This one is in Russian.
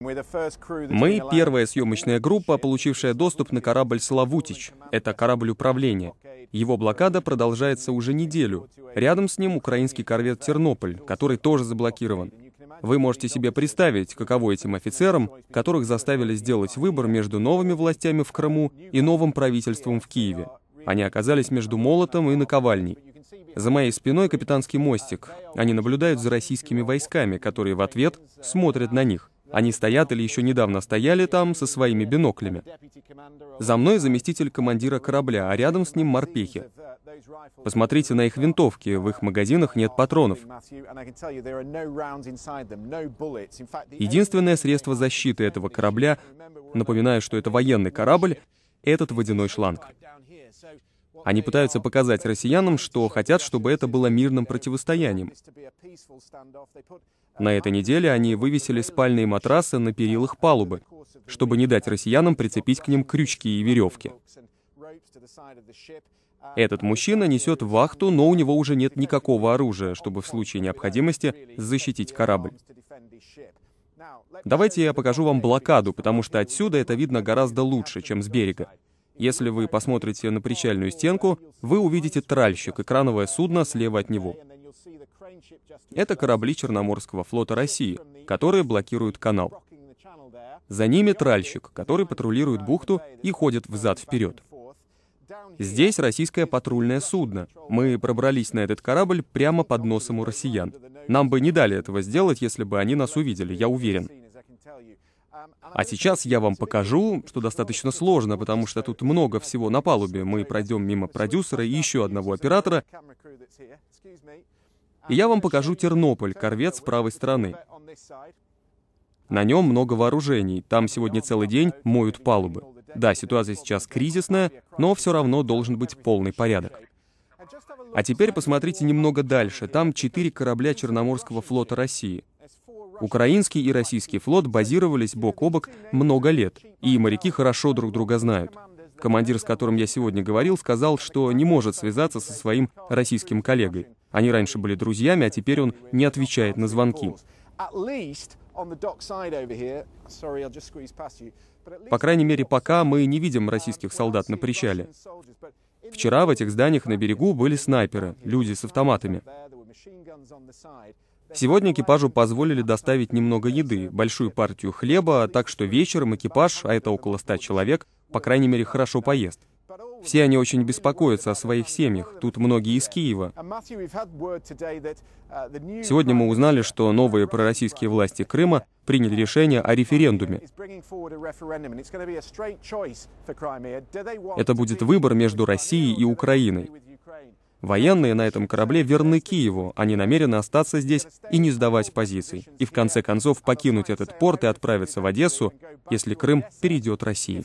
Мы первая съемочная группа, получившая доступ на корабль «Славутич». Это корабль управления. Его блокада продолжается уже неделю. Рядом с ним украинский корвет «Тернополь», который тоже заблокирован. Вы можете себе представить, каково этим офицерам, которых заставили сделать выбор между новыми властями в Крыму и новым правительством в Киеве. Они оказались между молотом и наковальней. За моей спиной капитанский мостик. Они наблюдают за российскими войсками, которые в ответ смотрят на них. Они стоят или еще недавно стояли там со своими биноклями. За мной заместитель командира корабля, а рядом с ним морпехи. Посмотрите на их винтовки, в их магазинах нет патронов. Единственное средство защиты этого корабля, напоминаю, что это военный корабль, этот водяной шланг. Они пытаются показать россиянам, что хотят, чтобы это было мирным противостоянием. На этой неделе они вывесили спальные матрасы на перилах палубы, чтобы не дать россиянам прицепить к ним крючки и веревки. Этот мужчина несет вахту, но у него уже нет никакого оружия, чтобы в случае необходимости защитить корабль. Давайте я покажу вам блокаду, потому что отсюда это видно гораздо лучше, чем с берега. Если вы посмотрите на причальную стенку, вы увидите тральщик и крановое судно слева от него. Это корабли Черноморского флота России, которые блокируют канал. За ними тральщик, который патрулирует бухту и ходит взад-вперед. Здесь российское патрульное судно. Мы пробрались на этот корабль прямо под носом у россиян. Нам бы не дали этого сделать, если бы они нас увидели, я уверен. А сейчас я вам покажу, что достаточно сложно, потому что тут много всего на палубе. Мы пройдем мимо продюсера и еще одного оператора. И я вам покажу Тернополь, корвет с правой стороны. На нем много вооружений. Там сегодня целый день моют палубы. Да, ситуация сейчас кризисная, но все равно должен быть полный порядок. А теперь посмотрите немного дальше. Там четыре корабля Черноморского флота России. Украинский и российский флот базировались бок о бок много лет, и моряки хорошо друг друга знают. Командир, с которым я сегодня говорил, сказал, что не может связаться со своим российским коллегой. Они раньше были друзьями, а теперь он не отвечает на звонки. По крайней мере, пока мы не видим российских солдат на причале. Вчера в этих зданиях на берегу были снайперы, люди с автоматами. Сегодня экипажу позволили доставить немного еды, большую партию хлеба, так что вечером экипаж, а это около ста человек, по крайней мере, хорошо поест. Все они очень беспокоятся о своих семьях, тут многие из Киева. Сегодня мы узнали, что новые пророссийские власти Крыма приняли решение о референдуме. Это будет выбор между Россией и Украиной. Военные на этом корабле верны Киеву, они намерены остаться здесь и не сдавать позиций, и в конце концов покинуть этот порт и отправиться в Одессу, если Крым перейдет России.